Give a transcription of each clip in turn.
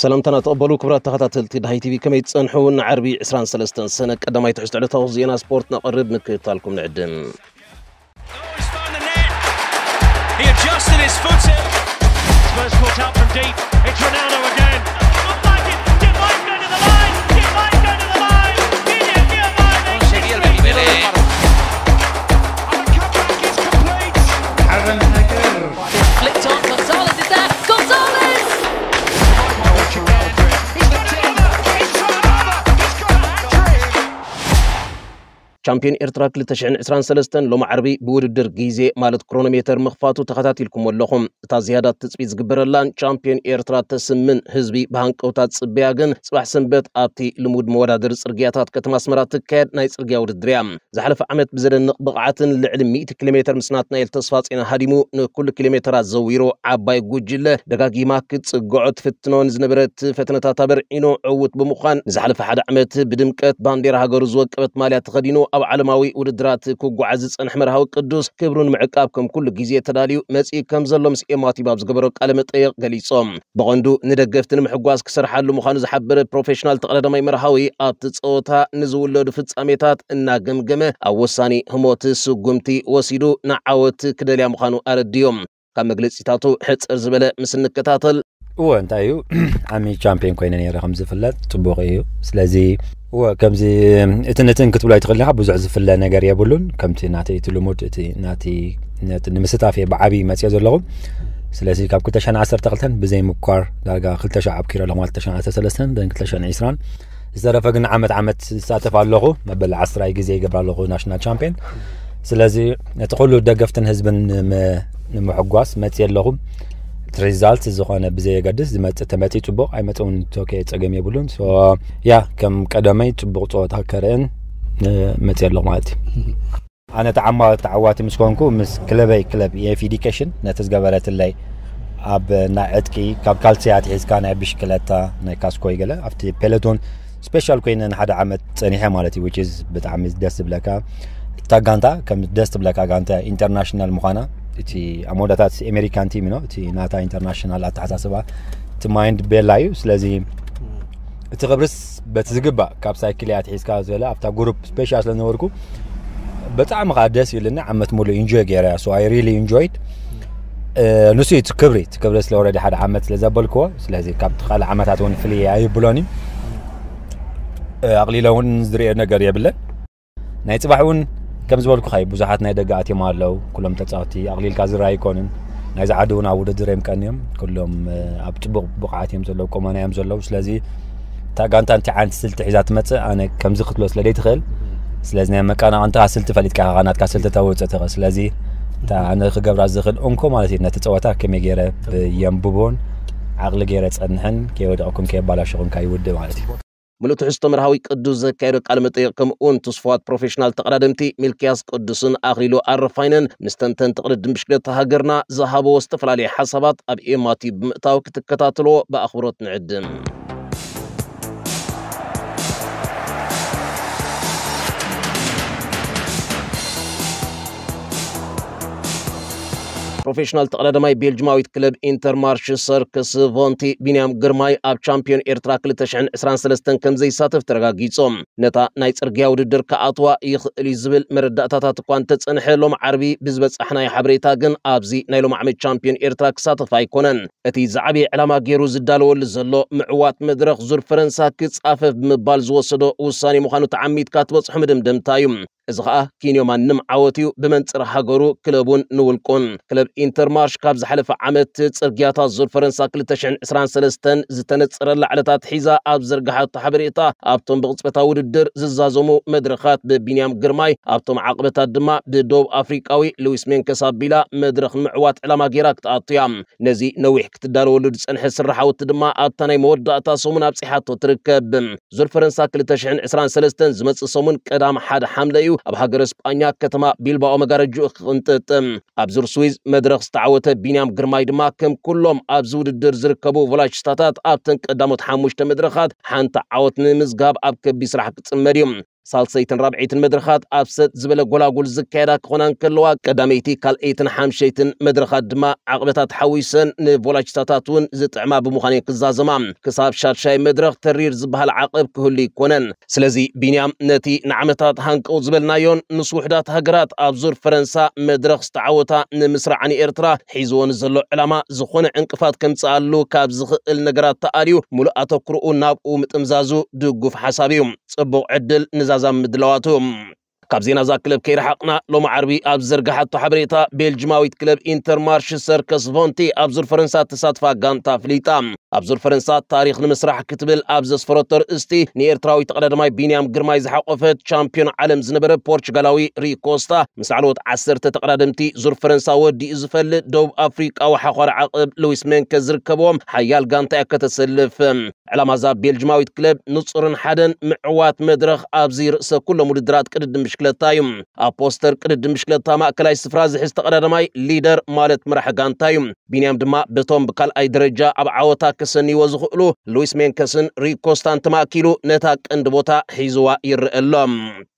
سلامتنا تقبلوا كبرى تغطات التدهاي تيفي كما يتسنحون عربي عسران سلستان سنة قدما يتحشد على توزينا سبورت نقرب من نعدم ቻምፒዮን ኤርትራ 2023 ሎም ዓርቢ ብውድድር ግዜ ማለት ክሮኖሜተር ምኽፋቱ ተኸታቲልኩም ኣለኹም እታ ዝያዳት ትፅቢት ዝግበረላን ቻምፒዮን ኤርትራ ተስምን ህዝቢ ብሃንቀውታ ፅበያ ግን ፅባሕ ሰንበት ኣብቲ ልሙድ መወዳደሪ ፅርግያታት ከተማ ኣስመራ ትካየድ ናይ ፅርግያ ውድድር እያ ዝሓለፈ ዓመት ብዘደንቕ ብቕዓትን ልዕሊ 100 ኪሎ ሜትር ምስ ናትናኤል ተስፋ ጼና ሃዲሙ ንኩሉ ኪሎ ሜተራት ዘዊሮ ዓባይ ጉጅለ ደጋጊማ ክትፅግዖ ትፍትኖን ዝነበረት ፈተነታት ኣበርዒኖ ዕውት ብምዃን ንዝሓለፈ ሓደ ዓመት ብድምቀት ባንዴራ ሃገሩ ዝወቀበት ማልያ ተኸዲኑ أو علماوي وردرات كوكو عزيز أنحمر هاو قدوس كبرون معقابكم كل جزية تداليو مسئي كمزلو مسئي ماتي بابز قبروك على مطيق غليصوم بغندو ندقفتن محقواز كسر حالو مخانز حبر بروفيشنال تقلد ماي مرهاوي أبتت أوتا نزول لو دفتس أميتات إنا قمقمة أو وساني هموت سو وسيدو نعوت كدليا مخانو أرديوم كان مجلس إتاتو حتس أرزبلة مسنك كتاتل وانتايو عمي شامبين كوينني رقم زفلات تبوغيو سلازي وكمزي اتنتن كنت بلاي تغلي عبوز عزف الله نقاري كم كمتي ناتي تلموت اتي ناتي نمسطا في بعبي ما تيازو لغو سلاسي كاب كنت عشان عصر تغلتن بزي مكار دارقا خلت عشان عبكير لغو مالت عشان عصر سلسن دان كنت عشان عسران الزرفة قن عمت عمت ساتف على اللغو ما بل عصر اي قزي قبرا لغو ناشنال شامبين سلاسي نتقولو دقفتن هزبن نمحقواس ما تيال لغو እቲ ሪዛልት ዝኾነ ብዘየጋድስ ዝመፅእ ተመቲ ፅቡቅ ኣይመፅ እውን ተወከየ ፀገም የብሉን ያ ከም ቀዳመይ ፅቡቅ ፀወታ ከርእን መፅ ኣሎ ማለት እዩ ኣነ ተዓዋቲ ምስ ኮንኩ ምስ ክለበይ ክለብ የፊዲኬሽን ነቲ ዝገበረትለይ ኣብ ናይ ዕጥቂ ካብ ካልሲያት ሒዝካ ናይ ብሽክለታ ናይ ካስኮይ ገለ ኣብቲ ፔሎቶን ስፔሻል ኮይነ ንሓደ ዓመት ፀኒሐ ማለት እዩ ብጣዕሚ ደስ ዝብለካ እታ ጋንታ ከም ደስ ትብለካ ጋንታ ኢንተርናሽናል ምኳና እቲ ኣመወዳታት ኤሜሪካን ቲም ኖ እቲ ናታ ኢንተርናሽናል ኣተሓሳስባ እቲ ማይንድ ቤላ እዩ ስለዚ እቲ ክብርስ በቲ ዝግባእ ካብ ሳይክል ኣትሒዝካ ዝበለ ኣብታ ጉሩፕ ስፔሻል ስለዝነበርኩ ብጣዕሚ ከዓ ደስ ይብልኒ ዓመት ሙሉእ ኢንጆይ ገይረያ ሶ ኣይ ሪሊ ኢንጆይድ ንሱ እቲ ክብሪ እቲ ክብሪ ስለ ወረዲ ሓደ ዓመት ስለዘበልክዎ ስለዚ ካብቲ ካልእ ዓመታት እውን ፍልይ ኣይብሎን እዩ ኣቕሊሎ እውን ዝርኦ ነገር የብለን ናይ ፅባሕ እውን ከም ዝበልኩ ኸይ ብዙሓት ናይ ደገ ኣትዮም ኣለዉ ኩሎም ተፃወቲ ኣቕሊልካ ዝራ ኣይኮንን ናይዚ ዓዲ እውን ኣብ ውድድር የምቀን እዮም ኩሎም ኣብ ፅቡቅ ብቕዓት እዮም ዘለዉ ቆመና እዮም ዘለዉ ስለዚ እታ ጋንታ እንታይ ዓይነት ስልቲ ሒዛ ትመፅእ ኣነ ከምዚ ክትብሎ ስለደይትኽእል ስለዚ ናይ መቀናቕንታ ስልቲ ፈሊጥካ ናትካ ስልቲ ተወፅእ ትኽእል ስለዚ እታ ኣነ ክገብራ ዝኽእል እንኮ ማለት እዩ ነቲ ፀወታ ከመይ ገይረ የንብቦን ዓቕሊ ገይረ ፀንሕን ከይወድቕኩም ከየባላሽኹም ካይውድ ማለት እዩ ምልትሕዝቶ መርሃዊ ቅዱስ ዘካየዶ ቃል መጠየቅ ከምኡውን ትስፋዋት ፕሮፌሽናል ተቐዳድምቲ ሚልክያስ ቅዱስን ኣኽሊሉ ኣረፋይንን ምስተንተን ትቕድድም ብሽክሌታ ሃገርና ዝሃቦ ዝተፈላለየ ሓሳባት ኣብ ኤማቲ ብምእታው ክትከታተልዎ ብኣኽብሮት ንዕድም ፕሮፌሽናል ተቀዳዳማይ ቤልጅማዊት ክለብ ኢንተር ማርሽ ሰርከስ ቮንቲ ቢንያም ግርማይ ኣብ ቻምፒዮን ኤርትራ 223 ከም ዘይሳተፍ ተረጋጊፆም ነታ ናይ ፅርግያ ውድድር ክኣትዋ ይኽእል እዩ ዝብል መረዳእታታት እኳ እንተፅንሐ ሎም ዓርቢ ብዝበፃሕናይ ሓበሬታ ግን ኣብዚ ናይ ሎም ዓመት ቻምፒዮን ኤርትራ ክሳተፍ ኣይኮነን እቲ ዝዓበየ ዕላማ ገይሩ ዝዳለወሉ ዘሎ ምዕዋት መድረክ ዙር ፈረንሳ ክፃፈፍ ብምባል ዝወሰዶ ውሳኔ ምዃኑ ተዓሚድካ ትበፅሖ ምድምድምታ እዩ እዚ ከዓ ኪንዮማ ንምዓወት እዩ ብመንፅር ሃገሩ ክለቡን ንውልቁን ክለብ ኢንተርማርሽ ካብ ዝሓለፈ ዓመት ፅርግያታት ዙር ፈረንሳ 2023 ዝተነፅረላ ዕለታት ሒዛ ኣብ ዘርግሓቶ ሓበሬታ ኣብቶም ብቅፅበታ ውድድር ዝዛዘሙ መድረካት ብቢንያም ግርማይ ኣብቶም ዓቕበታት ድማ ብደቡብ ኣፍሪቃዊ ሉዊስ ሜንከስ ኣቢላ መድረክ ንምዕዋት ዕላማ ጌራ ክትኣቱ እያ ነዚ ነዊሕ ክትዳለወሉ ዝፀንሐ ስራሓወቲ ድማ ኣብታ ናይ መወዳእታ ሰሙን ኣብፂሓቶ ትርከብ ዙር ፈረንሳ 2023 ዝመፅእ ሰሙን ቀዳም ሓደ ሓምለ እዩ ኣብ ሃገር እስጳኛ ከተማ ቢልባኦ መጋረጅኡ ክንጥጥም ኣብ ዙር ስዊዝ መድረክ ዝተዓወተ ቢንያም ግርማይ ድማ ከም ኩሎም ኣብዚ ውድድር ዝርከቡ ቮላጅስታታት ኣብተን ቀዳሞት ሓሙሽተ መድረኻት ሓንቲ ዓወት ንምዝጋብ ኣብ ከቢድ ስራሕ ክፅመድ እዩ ሳልሰይትን ራብዒትን መድረኻት ኣብ ሰጥ ዝበለ ጎላጉል ዝካየዳ ክኾናን ከለዋ ቀዳመይቲ ካልአይትን ሓምሸይትን መድረኻት ድማ ዓቕበታት ሓዊሰን ንቮላጅታታት እውን ዝጥዕማ ብምዃነ ክዛዘማ ክሳብ ሻድሻይ መድረኽ ተሪር ዝበሃል ዓቕብ ክህሉ ይኮነን ስለዚ ቢንያም ነቲ ንዓመታት ሃንቀው ዝበልናዮን ምስ ውሕዳት ሃገራት ኣብ ዙር ፈረንሳ መድረኽ ዝተዓወታ ንምስራዕኒ ኤርትራ ሒዝዎን ዘሎ ዕላማ ዝኾነ ዕንቅፋት ከምፅኣሉ ካብ ዝኽእል ነገራት ተኣልዩ ሙሉእ ኣተኩርኡ ናብኡ ምጥምዛዙ ድጉፍ ሓሳብ እዩ ፅቡቕ ዕድል ትእዛዛም ምድለዋቶም ካብዜና እዛ ክለብ ከይረሓቕና ሎሚ ዓርቢ ኣብ ዝዘርግሓቶ ሓበሬታ ቤልጅማዊት ክለብ ኢንተርማርሽ ሰርከስ ቮንቲ ኣብ ዙር ፈረንሳ ተሳትፋ ጋንታ ኣፍሊጣ ኣብ ዙር ፈረንሳ ታሪክ ንምስራሕ ክትብል ኣብ ዘስፈረቶ ርእስቲ ንኤርትራዊ ተቀዳዳማይ ቢንያም ግርማይ ዝሓቆፈት ቻምፒዮን ዓለም ዝነበረ ፖርቹጋላዊ ሪኮስታ ምስ ዓልወት ዓሰርተ ተቀዳደምቲ ዙር ፈረንሳ ወዲኡ ዝፈልጥ ደቡብ ኣፍሪቃዊ ሓኳር ዓቅብ ሉዊስ መንከ ዝርከብዎም ሓያል ጋንታ እያ ከተሰልፍ ዕላማ እዛ ቤልጅማዊት ክለብ ንፁርን ሓደን ምዕዋት መድረኽ ኣብዚ ርእሰ ኩሎም ውድድራት ቅድድም ምሽክለታ እዩ ኣብ ቅድድም ምሽክለታ ማእከላይ ስፍራ ዝሕዝ ተቐዳዳማይ ሊደር ማለት ምራሕ ጋንታ እዩ ቢንያም ድማ በቶም ብካልኣይ ደረጃ ኣብ ዓወታ ክሰንይዎ ዝኽእሉ ሉዊስ ሜንከስን ሪኮስታን ተማእኪሉ ነታ ቀንዲ ቦታ ሒዝዋ ይርአ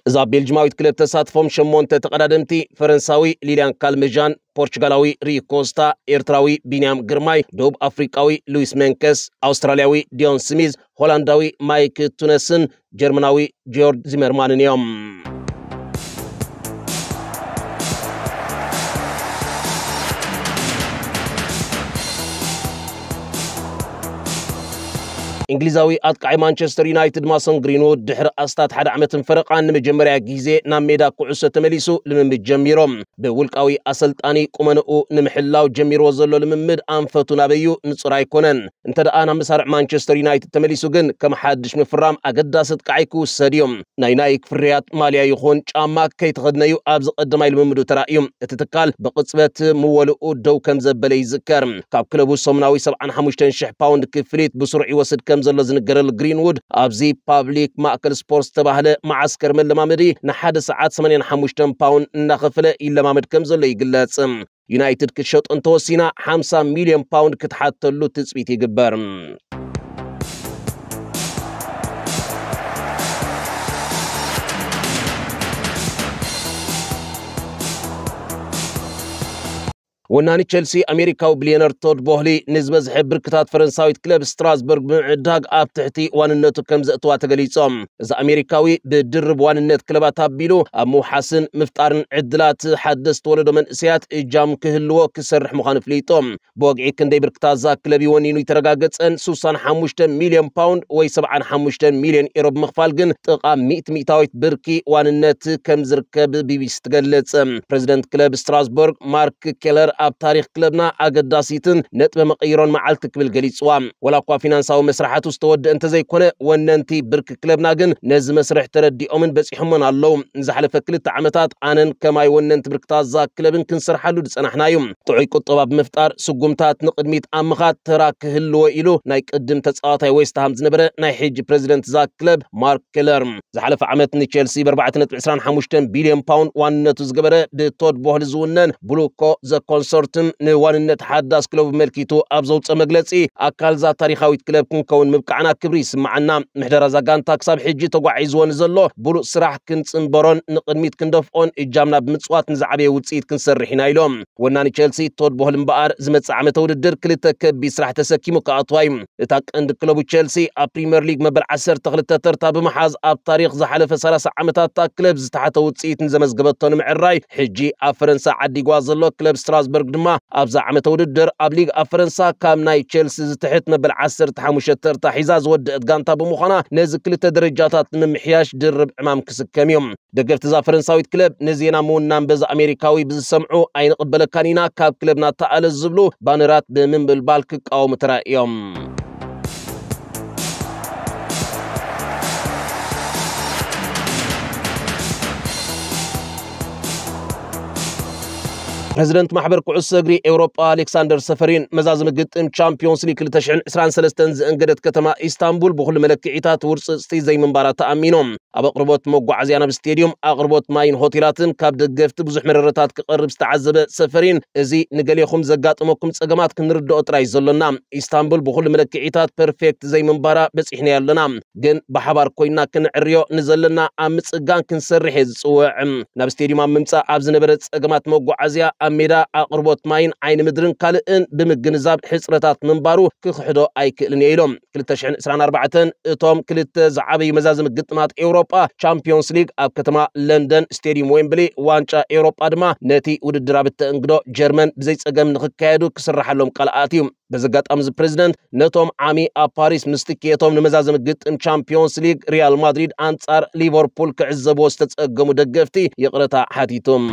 እዛ ቤልጅማዊት ክለብ ተሳትፎም ሸሞንተ ተቐዳደምቲ ፈረንሳዊ ሊልያን ካልሜዣን ፖርቹጋላዊ ሪኮስታ ኤርትራዊ ቢንያም ግርማይ ደቡብ አፍሪካዊ ሉዊስ ሜንከስ ኣውስትራልያዊ ዲዮን ስሚዝ ሆላንዳዊ ማይክ ቱነስን ጀርመናዊ ጆርጅ ዚመርማንን እዮም እንግሊዛዊ ኣጥቃዒ ማንቸስተር ዩናይትድ ማሰን ግሪንዉድ ድሕሪ ኣስታት ሓደ ዓመትን ፈረቓን ንመጀመርያ ግዜ ናብ ሜዳ ኩዕሶ ተመሊሱ ልምምድ ጀሚሮም ብውልቃዊ ኣሰልጣኒ ቁመንኡ ንምሕላው ጀሚርዎ ዘሎ ልምምድ ኣንፈቱ ናበዩ ንጹር ኣይኮነን እንተ ደኣ ናብ መሳርዕ ማንቸስተር ዩናይትድ ተመሊሱ ግን ከም ሓድሽ ምፍራም ኣገዳሲ ጥቃዓይ ክውሰድ እዮም ናይ ናይክ ፍርያት ማልያ ይኹን ጫማ ከይተኸድነዩ ኣብዚ ቀዳማይ ልምምዱ ተራእዩ እቲ ትካል ብቕፅበት ምወልኡ ደው ከም ዘበለ ይዝከር ካብ ክለቡ ሰሙናዊ 75000 ፓውንድ ክፍሊት ብስሩዕ ይወስድ ከም ከም ዘሎ ዝንገረሉ ግሪንዉድ ኣብዚ ፓብሊክ ማእከል ስፖርት ዝተባህለ መዓስከር መለማመዲ ንሓደ ሰዓት 85 ፓውንድ እናኸፈለ ይለማመድ ከም ዘሎ ይግለጽ ዩናይትድ ክትሸጡ እንተወሲና 50 ሚልዮን ፓውንድ ክትሓተሉ ትፅቢት ይግበር ወናኒ ቸልሲ ኣሜሪካዊ ቢልዮነር ቶድ ቦህሊ ንዝበዝሐ ብርክታት ፈረንሳዊት ክለብ ስትራስበርግ ብምዕዳግ ኣብ ትሕቲ ዋንነቱ ከም ዘእትዋ ተገሊፆም እዚ ኣሜሪካዊ ብድርብ ዋንነት ክለባት ኣቢሉ ኣብ ምውሓስን ምፍጣርን ዕድላት ሓደስ ተወለዶ መንእስያት እጃም ክህልዎ ክሰርሕ ምዃኑ ፍሊጦም ብወግዒ ክንደይ ብርክታት ዛ ክለብ ይወኒኑ ይተረጋገፀን 65 ሚልዮን ፓውንድ ወይ 75 ሚልዮን ኢሮ ብምኽፋል ግን ጥቓ 100 ሚእታዊት ብርኪ ዋንነት ከም ዝርከብ ቢቢሲ ትገልጽ ፕሬዚደንት ክለብ ስትራስበርግ ማርክ ኬለር ኣብ ታሪክ ክለብና ኣገዳሲትን ነጥበ መቐይሮን መዓልቲ ክብል ገሊፅዋ ወላ እኳ ፊናንሳዊ መስራሕቱ ዝተወድእ እንተዘይኮነ ወነንቲ ብርኪ ክለብና ግን ነዚ መስርሕ ተረዲኦምን በፂሖምን ኣለው ንዝሓለፈ ክልተ ዓመታት ኣነን ከማይ ወነንቲ ብርክታት ዛ ክለብን ክንስርሓሉ ዝፀናሕና እዩ ጥዑይ ቁጠባ ብምፍጣር ስጉምታት ንቅድሚት ኣምኻት ተራ ክህልዎ ኢሉ ናይ ቅድም ተፃዋታይ ዌስትሃም ዝነበረ ናይ ሕጂ ፕሬዚደንት ዛ ክለብ ማርክ ኬለር ዝሓለፈ ዓመት ንቸልሲ ብ4.25 ቢልዮን ፓውንድ ዋንነቱ ዝገበረ ብቶድ ቦህሊ ዝውነን ብሉኮ ዘኮንስ ريسورتن نوانينت حداس كلوب ملكيتو ابزوت سمغلسي اكالزا تاريخاوي كلوب كون كون مبقعنا كبري سمعنا محدرا زغان تاكساب حجي توقعيزون زلو بولو سراح كنصن برون نقدميت كندوف اون اجامنا بمصوات نزعبي وصيت كنسرحنا يلوم وناني تشيلسي تود بوهلم بار زمت صعمت وددر كلتك بي سراح تسكيمو كاطواي اتاك اند كلوب تشيلسي ا بريمير ليغ مبر 10 تغلت ترتاب محاز اب تاريخ زحلف 30 عامتا تاك كلوبز تحت وصيت نزمزغبتون معراي حجي ا عدي غوازلو كلوب ستراس ዛልስበርግ ድማ ኣብዛ ዓመት ውድድር ኣብ ሊግ ኣብ ፈረንሳ ካብ ናይ ቸልሲ ዝትሕት ነብል 15 ተርታ ሒዛ ዝወድአት ጋንታ ብምዃና ነዚ ክልተ ደረጃታት ንምምሕያሽ ድርብ ዕማም ክስከም እዮም ደገፍቲ ዛ ፈረንሳዊት ክለብ ንዜና ምውናን በዛ ኣሜሪካዊ ብዝሰምዑ ኣይንቕበለካን ኢና ካብ ክለብና ተኣለ ዝብሉ ባነራት ብምንብልባል ክቃወሙ ተራእዮም ፕረዚደንት ማሕበር ኩዕሶ እግሪ ኤውሮጳ ኣሌክሳንደር ሰፈሪን መዛዝ ምግጥም ቻምፒዮንስ ሊግ 223 ዝእንገደት ከተማ ኢስታንቡል ብኩሉ መለክዒታት ውርፅፅቲ ዘይምንባራ ተኣሚኖም ኣብ ኣቕርቦት መጓዓዝያ ናብ ስተድዮም ኣቕርቦት ማይን ሆቴላትን ካብ ደገፍቲ ብዙሕ መረረታት ክቐርብ ዝተዓዘበ ሰፈሪን እዚ ንገሌኹም ዘጋጥመኩም ፀገማት ክንርድኦ ጥራይ ዘሎና ኢስታንቡል ብኩሉ መለክዒታት ፐርፌክት ዘይምንባራ በፂሕና ኣለና ግን ብሓባር ኮይና ክንዕርዮ ንዘለና ኣብ ምፅጋን ክንሰርሕ እየ ዝፅውዕ ናብ ስተድዮም ኣብ ምምፃእ ኣብ ዝነበረ ፀገማት መጓዓዝያ ኣብ ሜዳ ኣቕርቦት ማይን ዓይኒ ምድርን ካልእን ብምግንዛብ ሕፅረታት ምንባሩ ክክሕዶ ኣይክእልን እየ ኢሎም 224 እቶም ክልተ ዝዓበይ መዛዝም ግጥማት ኤውሮጳ ቻምፒዮንስ ሊግ ኣብ ከተማ ለንደን ስቴድዩም ወምብሊ ዋንጫ ኤውሮጳ ድማ ነቲ ውድድር ኣብ እተእንግዶ ጀርመን ብዘይፀገም ንክካየዱ ክስራሓሎም ቃልኣት እዩ በዚ ኣጋጣሚ እዚ ፕሬዚደንት ነቶም ዓሚ ኣብ ፓሪስ ምስ ትክየቶም ንመዛዘም ግጥም ቻምፒዮንስ ሊግ ሪያል ማድሪድ ኣንጻር ሊቨርፑል ክዕዘቦ ዝተፀገሙ ደገፍቲ ይቕረታ ሓቲቶም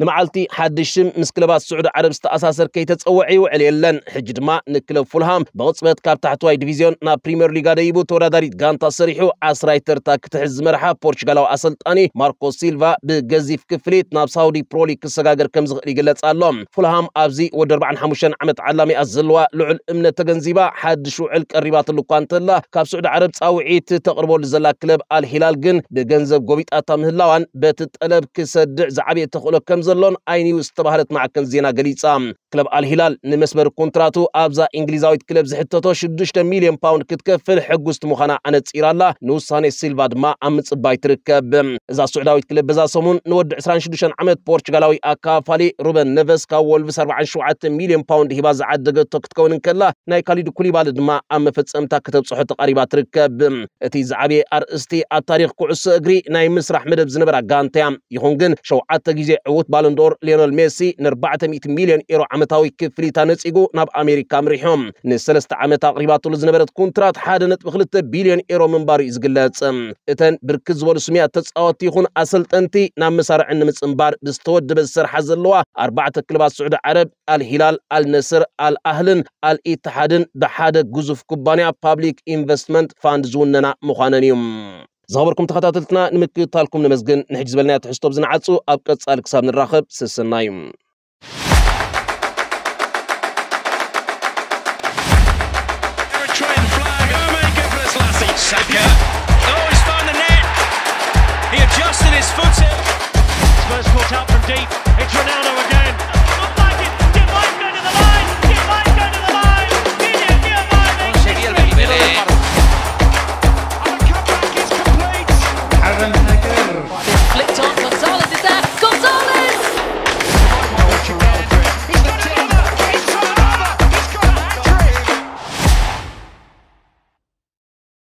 نمعلتي حدشم مسكلبات سعود عرب استأساسر كي تتسوعي وعليلن حجد ما نكلب فولهام بغطبت كاب تحتواي ديفيزيون نا بريمير ليغا ديبو تورا داريد غانتا سريحو عسراي ترتاك تحز مرحا بورشغالاو أسلطاني ماركو سيلفا بغزيف كفليت ناب ساودي برولي كساقاقر كمزغ ليغلت اللوم فولهام أبزي ودربعن حموشن عمت علامي الزلوى لعل امنة تغنزيبا حدشو علك الرباط اللقوان تلا كاب سعود عرب تساوعي تتقربو لزلا كلب الهلال جن بغنزب قوبيت أتامهلاوان بتتقلب كسدع زعبي تخلو كمزغ ዘሎን ኣይኒውስ ዝተባሃለት ማዕከን ዜና ገሊጻ ክለብ ኣልሂላል ንመስመር ኮንትራቱ ኣብዛ እንግሊዛዊት ክለብ ዝሕተቶ 6 ሚልዮን ፓውንድ ክትከፍል ሕጉስቲ ምዃና ኣነፂራ ኣላ ንውሳኔ ሲልቫ ድማ ኣብ ምፅባይ ትርከብ እዛ ስዑዳዊት ክለብ በዛ ሰሙን ንወዲ 26 ዓመት ፖርቹጋላዊ ኣካፋሊ ሩበን ነቨስ ካብ ወልቭስ 47 ሚልዮን ፓውንድ ሂባ ዝዓደገቶ ክትከውን ከላ ናይ ካሊድ ኩሊባል ድማ ኣብ መፈፀምታ ክተብፅሖ ተቃሪባ ትርከብ እቲ ዝዓበየ ኣርእስቲ ኣብ ታሪክ ኩዕሶ እግሪ ናይ ምስራሕ መደብ ዝነበራ ጋንታያ ይኹን ግን ሸውዓተ ግዜ ዕውት ባሎን ዶር ሊዮነል ሜሲ ን400 ሚልዮን ኢሮ ዓመታዊ ክፍሊ ተነፂጉ ናብ ኣሜሪካ ምሪሖም ንሰለስተ ዓመት ኣቕሪባትሉ ዝነበረት ኩንትራት 1.2 ቢልዮን ኢሮ ምንባሩ እዩ ዝግለጽ እተን ብርክት ዝበሉ ስሙያት ተጻወቲ ይኹን ኣሰልጠንቲ ናብ መሳርዒ ንምጽምባር ብዝተወደበ ዝሰርሓ ዘለዋ ኣርባዕተ ክልባት ስዑድ ዓረብ ኣልሂላል ኣልነስር ኣልኣህልን ኣልኢትሓድን ብሓደ ግዙፍ ኩባንያ ፓብሊክ ኢንቨስትመንት ፋንድ ዝውነና ምዃነን እዩ زهبركم تخطاتلتنا نمكي طالكم نمزقن نحجز بلنا تحشطو بزن عاتسو أبقى تسألك سابن الراخب سسنايم Saka. Oh, he's found the net. He adjusted his foot. Spurs caught out from deep. It's Ronaldo again.